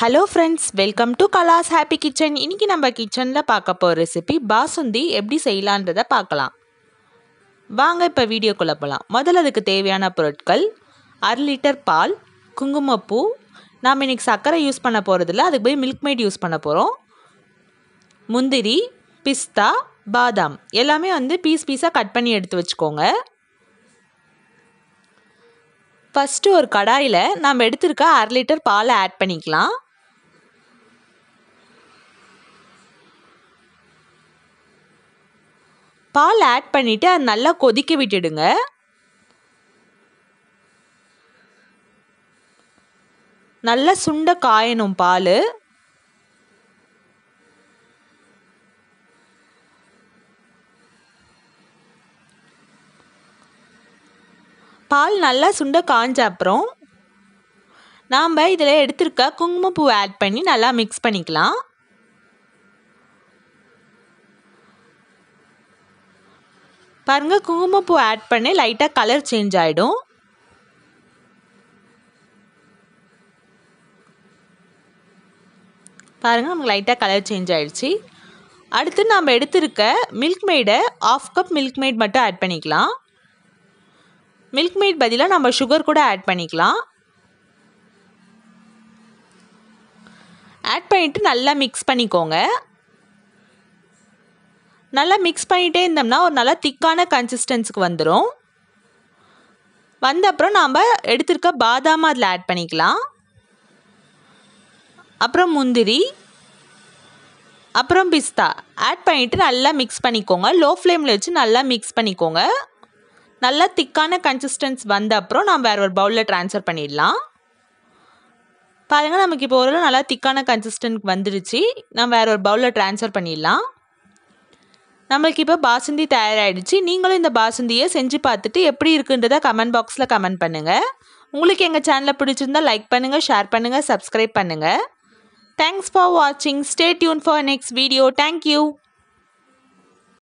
hello friends welcome to Kala's happy kitchen இன்றைக்கி நம்ம கிச்சனில் பார்க்க போகிற ரெசிபி பாசுந்தி எப்படி செய்யலான்றதை பார்க்கலாம் வாங்க இப்போ வீடியோக்குள்ளே போகலாம் முதல்ல அதுக்கு தேவையான பொருட்கள் அரை லிட்டர் பால் குங்குமப்பூ நாம் இன்றைக்கி சர்க்கரை யூஸ் பண்ண போகிறதில்ல அதுக்கு போய் மில்க் மேட் யூஸ் பண்ண போகிறோம் முந்திரி பிஸ்தா பாதாம் எல்லாமே வந்து பீஸ் பீஸாக கட் பண்ணி எடுத்து வச்சுக்கோங்க ஃபஸ்ட்டு ஒரு கடாயில் நாம் எடுத்திருக்க அரை லிட்டர் பாலை ஆட் பண்ணிக்கலாம் பால் ஆட் பண்ணிவிட்டு அது நல்லா கொதிக்க விட்டுடுங்க நல்லா சுண்ட காயணும் பால் பால் நல்லா சுண்ட காஞ்ச அப்புறம் நாம் இதில் எடுத்திருக்க குங்குமப்பூ ஆட் பண்ணி நல்லா மிக்ஸ் பண்ணிக்கலாம் பாருங்கள் குங்குமப்பூ ஆட் பண்ணி லைட்டாக கலர் சேஞ்ச் ஆகிடும் பாருங்கள் நமக்கு லைட்டாக கலர் சேஞ்ச் ஆகிடுச்சி அடுத்து நாம் எடுத்திருக்க மில்க் மெய்டை ஆஃப் கப் மில்க் மேட் மட்டும் ஆட் பண்ணிக்கலாம் மில்க் மெய்ட் பதிலாக நம்ம சுகர் கூட ஆட் பண்ணிக்கலாம் ஆட் பண்ணிவிட்டு நல்லா மிக்ஸ் பண்ணிக்கோங்க நல்லா மிக்ஸ் பண்ணிகிட்டே இருந்தோம்னா ஒரு நல்லா திக்கான கன்சிஸ்டன்ஸுக்கு வந்துடும் வந்த அப்புறம் நாம் எடுத்திருக்க பாதாம் அதில் ஆட் பண்ணிக்கலாம் அப்புறம் முந்திரி அப்புறம் பிஸ்தா ஆட் பண்ணிவிட்டு நல்லா மிக்ஸ் பண்ணிக்கோங்க லோ ஃப்ளேமில் வச்சு நல்லா மிக்ஸ் பண்ணிக்கோங்க நல்லா திக்கான கன்சிஸ்டன்ஸ் வந்த அப்புறம் நாம் வேறு ஒரு பவுலில் ட்ரான்ஸ்ஃபர் பண்ணிடலாம் பாருங்கள் நமக்கு இப்போ ஒரு நல்லா திக்கான கன்சிஸ்டன்ட் வந்துடுச்சு நம்ம வேறு ஒரு பவுலில் ட்ரான்ஸ்ஃபர் பண்ணிடலாம் நம்மளுக்கு இப்போ பாசுந்தி தயாராகிடுச்சு நீங்களும் இந்த பாசுந்தியை செஞ்சு பார்த்துட்டு எப்படி இருக்குன்றதை கமெண்ட் பாக்ஸில் கமெண்ட் பண்ணுங்கள் உங்களுக்கு எங்கள் சேனலை பிடிச்சிருந்தா லைக் பண்ணுங்கள் ஷேர் பண்ணுங்கள் சப்ஸ்கிரைப் பண்ணுங்கள் தேங்க்ஸ் ஃபார் வாட்சிங் stay tune for next video thank you